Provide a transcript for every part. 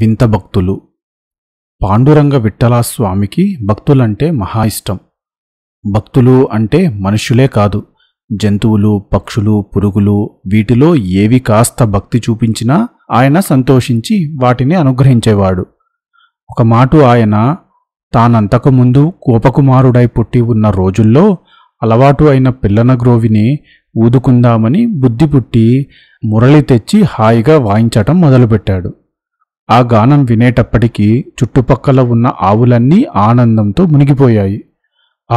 వింత భక్తులు పాండురంగ విఠలాస్వామికి భక్తులంటే మహా ఇష్టం భక్తులు అంటే మనుషులే కాదు జంతువులు పక్షులు పురుగులు వీటిలో ఏవి కాస్త భక్తి చూపించినా ఆయన సంతోషించి వాటిని అనుగ్రహించేవాడు ఒక మాట ఆయన తానంతకుముందు కోపకుమారుడై పుట్టి ఉన్న రోజుల్లో అలవాటు అయిన పిల్లన గ్రోవిని ఊదుకుందామని బుద్ధి పుట్టి మురళి తెచ్చి హాయిగా వాయించటం మొదలుపెట్టాడు ఆ గానం వినేటప్పటికీ చుట్టుపక్కల ఉన్న ఆవులన్నీ ఆనందంతో మునిగిపోయాయి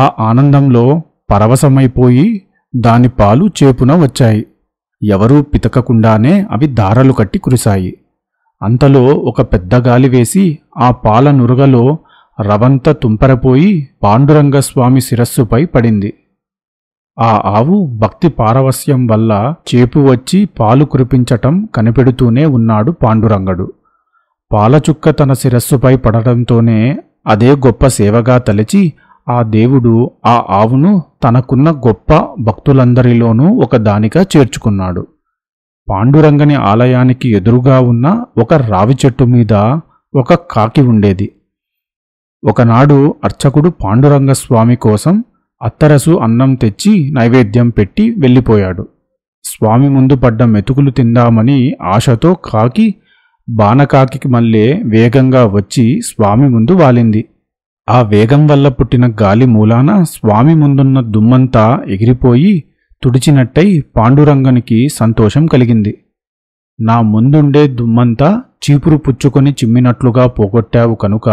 ఆ ఆనందంలో పరవశమైపోయి దాని పాలు చేపున వచ్చాయి ఎవరూ పితకకుండానే అవి దారలు కట్టి కురిశాయి అంతలో ఒక పెద్ద గాలి వేసి ఆ పాల నురగలో రవంత తుంపరపోయి పాండురంగస్వామి శిరస్సుపై పడింది ఆ ఆవు భక్తి పారవస్యం వల్ల చేపు వచ్చి పాలు కురిపించటం కనిపెడుతూనే ఉన్నాడు పాండురంగడు పాలచుక్క తన శిరస్సుపై పడటంతోనే అదే గొప్ప సేవగా తలచి ఆ దేవుడు ఆ ఆవును తనకున్న గొప్ప భక్తులందరిలోనూ ఒకదానిగా చేర్చుకున్నాడు పాండురంగని ఆలయానికి ఎదురుగా ఉన్న ఒక రావి చెట్టు మీద ఒక కాకి ఉండేది ఒకనాడు అర్చకుడు పాండురంగ స్వామి కోసం అత్తరసు అన్నం తెచ్చి నైవేద్యం పెట్టి వెళ్ళిపోయాడు స్వామి ముందు పడ్డ మెతుకులు తిందామని ఆశతో కాకి బాణకాకి మల్లే వేగంగా వచ్చి స్వామి ముందు వాలింది ఆ వేగం వల్ల పుట్టిన గాలి మూలాన స్వామి ముందున్న దుమ్మంతా ఎగిరిపోయి తుడిచినట్టై పాండురంగనికి సంతోషం కలిగింది నా ముందుండే దుమ్మంతా చీపురు పుచ్చుకొని చిమ్మినట్లుగా పోగొట్టావు కనుక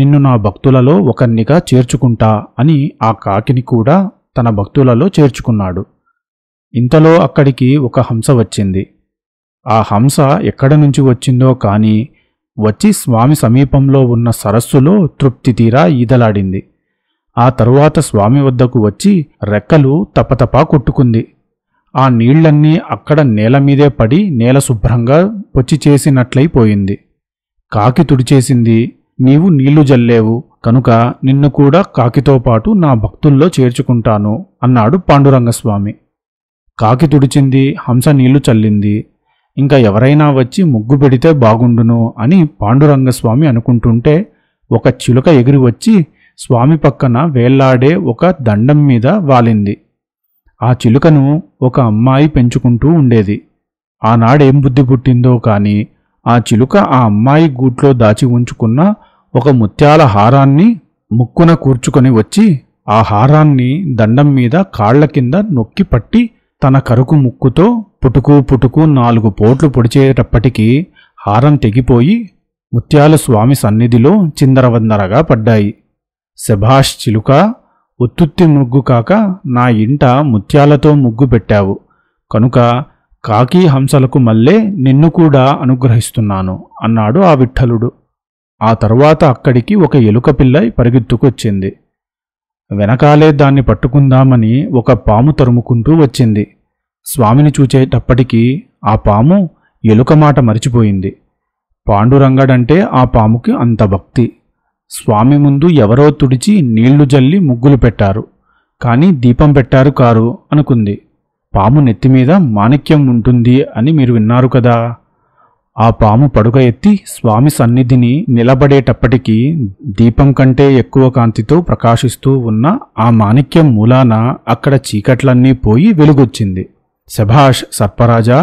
నిన్ను నా భక్తులలో ఒకరినిగా చేర్చుకుంటా అని ఆ కాకిని కూడా తన భక్తులలో చేర్చుకున్నాడు ఇంతలో అక్కడికి ఒక హంస వచ్చింది ఆ హంస ఎక్కడ నుంచి వచ్చిందో కాని వచ్చి స్వామి సమీపంలో ఉన్న సరస్సులో తృప్తి తీరా ఈదలాడింది ఆ తరువాత స్వామి వద్దకు వచ్చి రెక్కలు తపతపా కొట్టుకుంది ఆ నీళ్లన్నీ అక్కడ నేల మీదే పడి నేల శుభ్రంగా పొచ్చి చేసినట్లయిపోయింది కాకి తుడిచేసింది నీవు నీళ్లు జల్లేవు కనుక నిన్ను కూడా కాకితో పాటు నా భక్తుల్లో చేర్చుకుంటాను అన్నాడు పాండురంగస్వామి కాకి తుడిచింది హంస నీళ్లు చల్లింది ఇంకా ఎవరైనా వచ్చి ముగ్గు పెడితే బాగుండును అని పాండురంగస్వామి అనుకుంటుంటే ఒక చిలుక ఎగిరి వచ్చి స్వామి పక్కన వేళ్లాడే ఒక దండం మీద వాలింది ఆ చిలుకను ఒక అమ్మాయి పెంచుకుంటూ ఉండేది ఆనాడేం బుద్ధి పుట్టిందో కానీ ఆ చిలుక ఆ అమ్మాయి గూట్లో దాచి ఉంచుకున్న ఒక ముత్యాల హారాన్ని ముక్కున కూర్చుకొని వచ్చి ఆ హారాన్ని దండం మీద కాళ్ల కింద నొక్కి పట్టి తన కరుకు ముక్కుతో పుటుకు పుటుకు నాలుగు పోట్లు పొడిచేటప్పటికీ హారం తెగిపోయి ముత్యాల స్వామి సన్నిధిలో చిందరవందరగా పడ్డాయి శభాష్ చిలుక ఉత్తుత్తి ముగ్గు కాక నా ఇంట ముత్యాలతో ముగ్గు పెట్టావు కనుక కాకి హంసలకు మల్లే నిన్ను కూడా అనుగ్రహిస్తున్నాను అన్నాడు ఆ విఠలుడు ఆ తరువాత అక్కడికి ఒక ఎలుక పిల్ల పరిగెత్తుకొచ్చింది వెనకాలే దాన్ని పట్టుకుందామని ఒక పాము తరుముకుంటూ వచ్చింది స్వామిని చూచేటప్పటికీ ఆ పాము ఎలుక మాట మరిచిపోయింది పాండురంగడంటే ఆ పాముకి అంత భక్తి స్వామి ముందు ఎవరో తుడిచి నీళ్లు జల్లి ముగ్గులు పెట్టారు కానీ దీపం పెట్టారు కారు అనుకుంది పాము నెత్తిమీద మాణిక్యం ఉంటుంది అని మీరు విన్నారు కదా ఆ పాము పడుక ఎత్తి స్వామి సన్నిధిని నిలబడేటప్పటికీ దీపం కంటే ఎక్కువ కాంతితో ప్రకాశిస్తూ ఉన్న ఆ మాణిక్యం మూలాన అక్కడ చీకట్లన్నీ పోయి వెలుగొచ్చింది శభాష్ సర్పరాజా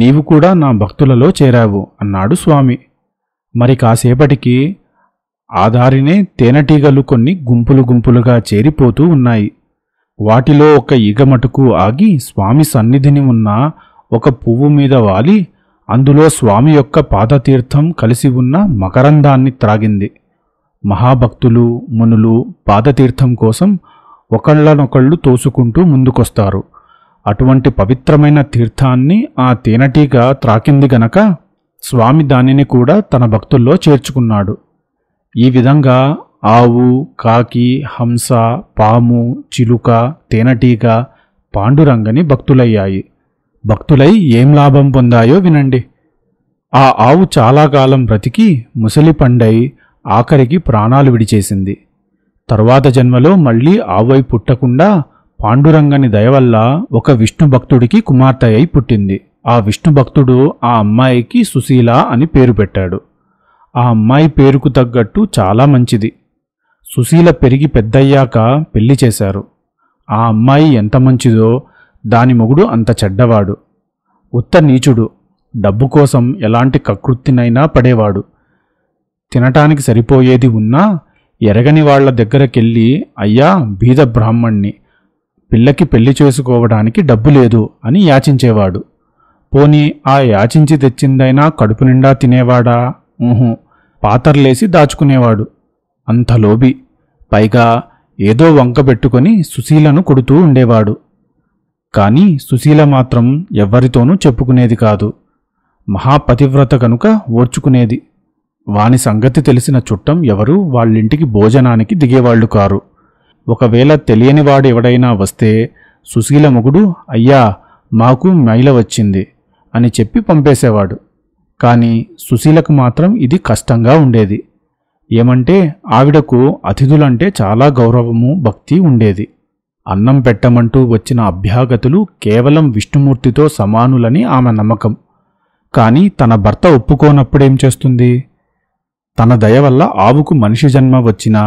నీవు కూడా నా భక్తులలో చేరావు అన్నాడు స్వామి మరి కాసేపటికి ఆదారినే తేనెటీగలు కొన్ని గుంపులు గుంపులుగా చేరిపోతూ ఉన్నాయి వాటిలో ఒక ఈగమటుకు ఆగి స్వామి సన్నిధిని ఉన్న ఒక పువ్వు మీద వాలి అందులో స్వామి యొక్క పాదతీర్థం కలిసి ఉన్న మకరందాన్ని త్రాగింది మహాభక్తులు మునులు పాదతీర్థం కోసం ఒకళ్ళనొకళ్ళు తోసుకుంటూ ముందుకొస్తారు అటువంటి పవిత్రమైన తీర్థాన్ని ఆ తేనెటీగ త్రాకింది గనక స్వామి దానిని కూడా తన భక్తుల్లో చేర్చుకున్నాడు ఈ విధంగా ఆవు కాకి హంస పాము చిలుక తేనెటీగ పాండురంగని భక్తులయ్యాయి భక్తులై ఏం లాభం పొందాయో వినండి ఆ ఆవు చాలా కాలం బ్రతికి ముసలి పండై ఆఖరికి ప్రాణాలు విడిచేసింది తరువాత జన్మలో మళ్ళీ ఆవై పుట్టకుండా పాండురంగని దయవల్ల ఒక విష్ణు భక్తుడికి కుమార్తె అయి పుట్టింది ఆ విష్ణు భక్తుడు ఆ అమ్మాయికి సుశీల అని పేరు పెట్టాడు ఆ అమ్మాయి పేరుకు తగ్గట్టు చాలా మంచిది సుశీల పెరిగి పెద్దయ్యాక పెళ్లి చేశారు ఆ అమ్మాయి ఎంత మంచిదో దాని మొగుడు అంత చెడ్డవాడు ఉత్త నీచుడు డబ్బు కోసం ఎలాంటి కకృత్తినైనా పడేవాడు తినటానికి సరిపోయేది ఉన్నా ఎరగని వాళ్ల దగ్గరకెళ్ళి అయ్యా బీద బ్రాహ్మణ్ణి పిల్లకి పెళ్లి చేసుకోవడానికి డబ్బు లేదు అని యాచించేవాడు పోనీ ఆ యాచించి తెచ్చిందైనా కడుపు నిండా తినేవాడా ఊహు పాతర్లేసి దాచుకునేవాడు అంత లోబి పైగా ఏదో వంక పెట్టుకొని సుశీలను కొడుతూ ఉండేవాడు కానీ సుశీల మాత్రం ఎవ్వరితోనూ చెప్పుకునేది కాదు మహాపతివ్రత కనుక ఓర్చుకునేది వాని సంగతి తెలిసిన చుట్టం ఎవరూ వాళ్ళింటికి భోజనానికి దిగేవాళ్లు కారు ఒకవేళ తెలియనివాడు ఎవడైనా వస్తే సుశీల మొగుడు అయ్యా మాకు మైల వచ్చింది అని చెప్పి పంపేసేవాడు కానీ సుశీలకు మాత్రం ఇది కష్టంగా ఉండేది ఏమంటే ఆవిడకు అతిథులంటే చాలా గౌరవము భక్తి ఉండేది అన్నం పెట్టమంటూ వచ్చిన అభ్యాగతులు కేవలం విష్ణుమూర్తితో సమానులని ఆమె నమ్మకం కానీ తన భర్త ఒప్పుకోనప్పుడేం చేస్తుంది తన దయ వల్ల ఆవుకు మనిషి జన్మ వచ్చినా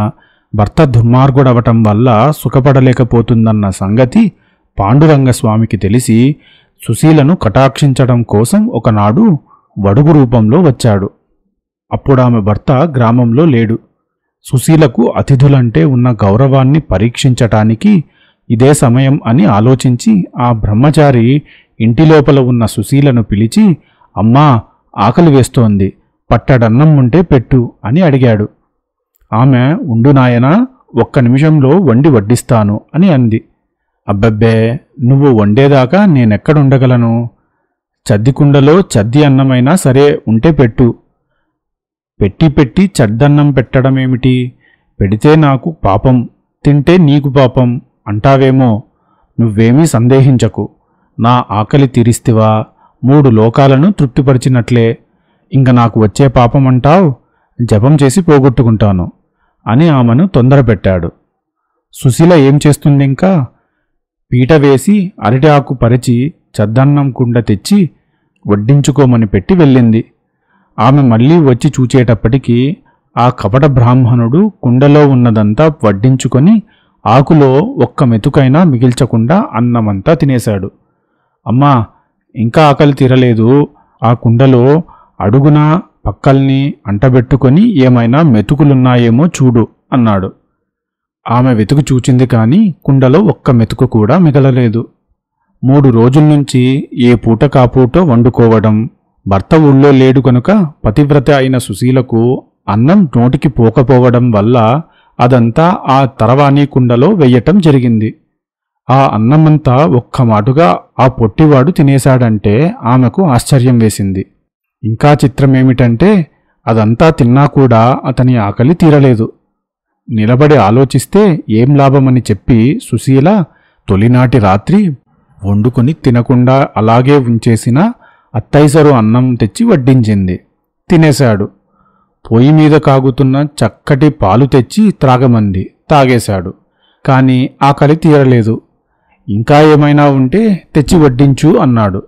భర్త దుర్మార్గుడవటం వల్ల సుఖపడలేకపోతుందన్న సంగతి పాండురంగస్వామికి తెలిసి సుశీలను కటాక్షించడం కోసం ఒకనాడు వడుగు రూపంలో వచ్చాడు అప్పుడామె భర్త గ్రామంలో లేడు సుశీలకు అతిథులంటే ఉన్న గౌరవాన్ని పరీక్షించటానికి ఇదే సమయం అని ఆలోచించి ఆ బ్రహ్మచారి ఇంటి లోపల ఉన్న సుశీలను పిలిచి అమ్మా ఆకలి వేస్తోంది పట్టడన్నం ఉంటే పెట్టు అని అడిగాడు ఆమె ఉండు నాయన ఒక్క నిమిషంలో వండి వడ్డిస్తాను అని అంది అబ్బబ్బే నువ్వు వండేదాకా నేనెక్కడుండగలను చద్దికుండలో చద్ది అన్నమైనా సరే ఉంటే పెట్టు పెట్టి పెట్టి చద్దన్నం పెట్టడమేమిటి పెడితే నాకు పాపం తింటే నీకు పాపం అంటావేమో నువ్వేమీ సందేహించకు నా ఆకలి తీరిస్తివా మూడు లోకాలను తృప్తిపరిచినట్లే ఇంక నాకు వచ్చే పాపం అంటావు జపం చేసి పోగొట్టుకుంటాను అని ఆమెను తొందరపెట్టాడు సుశీల ఏం చేస్తుంది ఇంకా పీట వేసి అరటి ఆకు పరిచి చద్దన్నం కుండ తెచ్చి వడ్డించుకోమని పెట్టి వెళ్ళింది ఆమె మళ్ళీ వచ్చి చూచేటప్పటికీ ఆ కపట బ్రాహ్మణుడు కుండలో ఉన్నదంతా వడ్డించుకొని ఆకులో ఒక్క మెతుకైనా మిగిల్చకుండా అన్నమంతా తినేశాడు అమ్మా ఇంకా ఆకలి తీరలేదు ఆ కుండలో అడుగున పక్కల్ని అంటబెట్టుకొని ఏమైనా మెతుకులున్నాయేమో చూడు అన్నాడు ఆమె వెతుకు చూచింది కానీ కుండలో ఒక్క మెతుకు కూడా మిగలలేదు మూడు రోజుల నుంచి ఏ పూట కాపూటో వండుకోవడం భర్త ఊళ్ళో లేడు కనుక పతివ్రత అయిన సుశీలకు అన్నం నోటికి పోకపోవడం వల్ల అదంతా ఆ తరవాణి కుండలో వెయ్యటం జరిగింది ఆ అన్నమంతా ఒక్క మాటుగా ఆ పొట్టివాడు తినేశాడంటే ఆమెకు ఆశ్చర్యం వేసింది ఇంకా చిత్రమేమిటంటే అదంతా తిన్నా కూడా అతని ఆకలి తీరలేదు నిలబడి ఆలోచిస్తే ఏం లాభమని చెప్పి సుశీల తొలినాటి రాత్రి వండుకొని తినకుండా అలాగే ఉంచేసిన అత్తైసరు అన్నం తెచ్చి వడ్డించింది తినేశాడు పొయ్యి మీద కాగుతున్న చక్కటి పాలు తెచ్చి త్రాగమంది తాగేశాడు కానీ ఆకలి తీరలేదు ఇంకా ఏమైనా ఉంటే తెచ్చి వడ్డించు అన్నాడు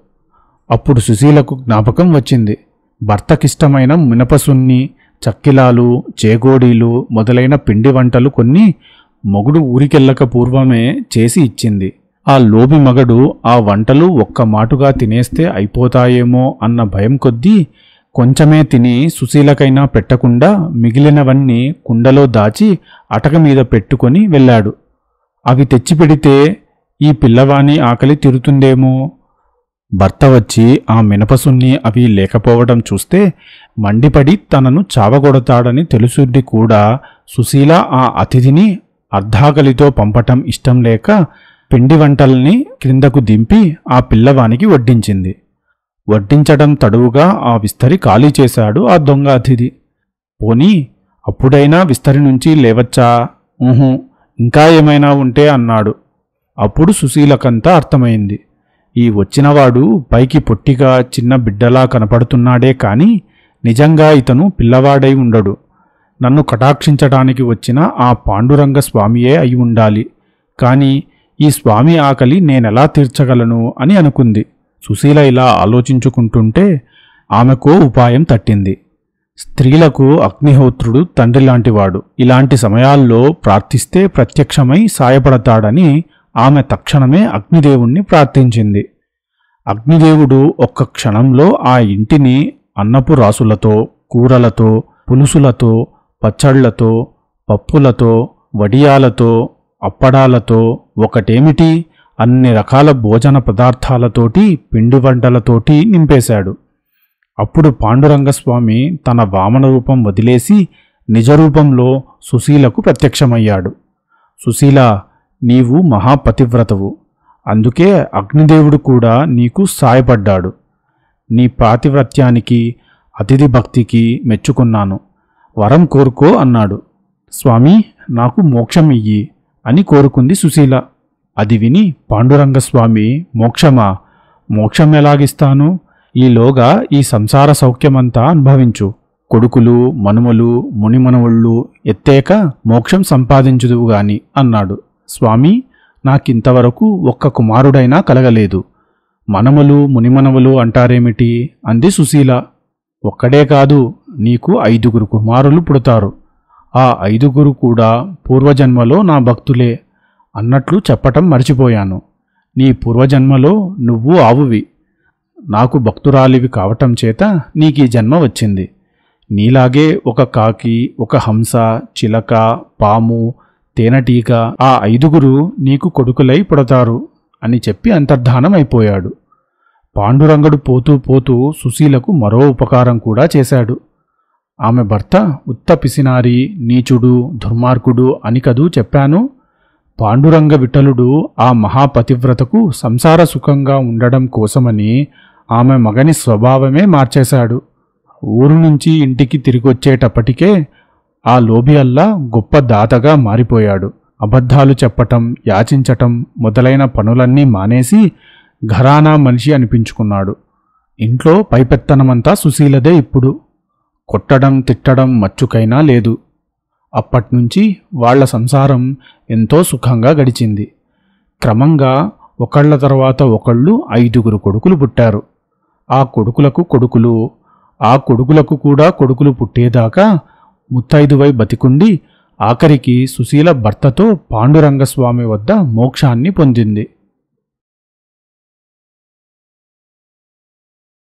అప్పుడు సుశీలకు జ్ఞాపకం వచ్చింది భర్తకిష్టమైన మినపసున్ని చక్కిలాలు చేగోడీలు మొదలైన పిండి వంటలు కొన్ని మొగుడు ఊరికెళ్ళక పూర్వమే చేసి ఇచ్చింది ఆ లోబి మగడు ఆ వంటలు ఒక్క మాటుగా తినేస్తే అయిపోతాయేమో అన్న భయం కొద్దీ కొంచెమే తిని సుశీలకైనా పెట్టకుండా మిగిలినవన్నీ కుండలో దాచి అటక మీద పెట్టుకొని వెళ్ళాడు అవి తెచ్చిపెడితే ఈ పిల్లవాని ఆకలి తిరుతుందేమో భర్త వచ్చి ఆ మినపసున్ని అవి లేకపోవడం చూస్తే మండిపడి తనను చావగొడతాడని తెలుసుడి కూడా సుశీల ఆ అతిథిని అర్ధాకలితో పంపటం ఇష్టం లేక పిండి వంటల్ని క్రిందకు దింపి ఆ పిల్లవానికి వడ్డించింది వడ్డించడం తడువుగా ఆ విస్తరి ఖాళీ చేశాడు ఆ దొంగ అతిథి పోనీ అప్పుడైనా విస్తరి నుంచి లేవచ్చా ఊహు ఇంకా ఏమైనా ఉంటే అన్నాడు అప్పుడు సుశీలకంతా అర్థమైంది ఈ వచ్చినవాడు పైకి పొట్టిగా చిన్న బిడ్డలా కనపడుతున్నాడే కాని నిజంగా ఇతను పిల్లవాడై ఉండడు నన్ను కటాక్షించడానికి వచ్చిన ఆ పాండురంగ స్వామియే అయి ఉండాలి కానీ ఈ స్వామి ఆకలి నేనెలా తీర్చగలను అని అనుకుంది సుశీల ఇలా ఆలోచించుకుంటుంటే ఆమెకో ఉపాయం తట్టింది స్త్రీలకు అగ్నిహోత్రుడు తండ్రి లాంటివాడు ఇలాంటి సమయాల్లో ప్రార్థిస్తే ప్రత్యక్షమై సాయపడతాడని ఆమె తక్షణమే అగ్నిదేవుణ్ణి ప్రార్థించింది అగ్నిదేవుడు ఒక్క క్షణంలో ఆ ఇంటిని అన్నపు రాసులతో కూరలతో పులుసులతో పచ్చళ్లతో పప్పులతో వడియాలతో అప్పడాలతో ఒకటేమిటి అన్ని రకాల భోజన పదార్థాలతోటి పిండి వంటలతోటి నింపేశాడు అప్పుడు పాండురంగస్వామి తన వామన రూపం వదిలేసి నిజరూపంలో సుశీలకు ప్రత్యక్షమయ్యాడు సుశీల నీవు మహాపతివ్రతవు అందుకే అగ్నిదేవుడు కూడా నీకు సాయపడ్డాడు నీ పాతివ్రత్యానికి అతిథి భక్తికి మెచ్చుకున్నాను వరం కోరుకో అన్నాడు స్వామి నాకు మోక్షం ఇయ్యి అని కోరుకుంది సుశీల అది విని పాండురంగస్వామి మోక్షమా మోక్షం ఎలాగిస్తాను ఈలోగా ఈ సంసార సౌఖ్యమంతా అనుభవించు కొడుకులు మనుమలు మునిమనవుళ్ళు ఎత్తేక మోక్షం సంపాదించుదువు అన్నాడు స్వామి నాకింతవరకు ఒక్క కుమారుడైనా కలగలేదు మనమలు మునిమనవలు అంటారేమిటి అంది సుశీల ఒక్కడే కాదు నీకు ఐదుగురు కుమారులు పుడతారు ఆ ఐదుగురు కూడా పూర్వజన్మలో నా భక్తులే అన్నట్లు చెప్పటం మర్చిపోయాను నీ పూర్వజన్మలో నువ్వు ఆవువి నాకు భక్తురాలివి కావటం చేత నీకీ జన్మ వచ్చింది నీలాగే ఒక కాకి ఒక హంస చిలక పాము తేనెటీక ఆ ఐదుగురు నీకు కొడుకులై పుడతారు అని చెప్పి అంతర్ధానమైపోయాడు పాండురంగడు పోతూ పోతూ సుశీలకు మరో ఉపకారం కూడా చేశాడు ఆమె భర్త ఉత్త పిసినారి నీచుడు దుర్మార్గుడు అని కదూ చెప్పాను పాండురంగ విఠలుడు ఆ మహాపతివ్రతకు సంసార సుఖంగా ఉండడం కోసమని ఆమె మగని స్వభావమే మార్చేశాడు ఊరు నుంచి ఇంటికి తిరిగొచ్చేటప్పటికే ఆ లోభి అల్లా గొప్ప దాతగా మారిపోయాడు అబద్ధాలు చెప్పటం యాచించటం మొదలైన పనులన్నీ మానేసి ఘరానా మనిషి అనిపించుకున్నాడు ఇంట్లో పైపెత్తనమంతా సుశీలదే ఇప్పుడు కొట్టడం తిట్టడం మచ్చుకైనా లేదు అప్పట్నుంచి వాళ్ల సంసారం ఎంతో సుఖంగా గడిచింది క్రమంగా ఒకళ్ళ తర్వాత ఒకళ్ళు ఐదుగురు కొడుకులు పుట్టారు ఆ కొడుకులకు కొడుకులు ఆ కొడుకులకు కూడా కొడుకులు పుట్టేదాకా ముత్తైదువై బతికుండి ఆఖరికి సుశీల భర్తతో పాండురంగస్వామి వద్ద మోక్షాన్ని పొందింది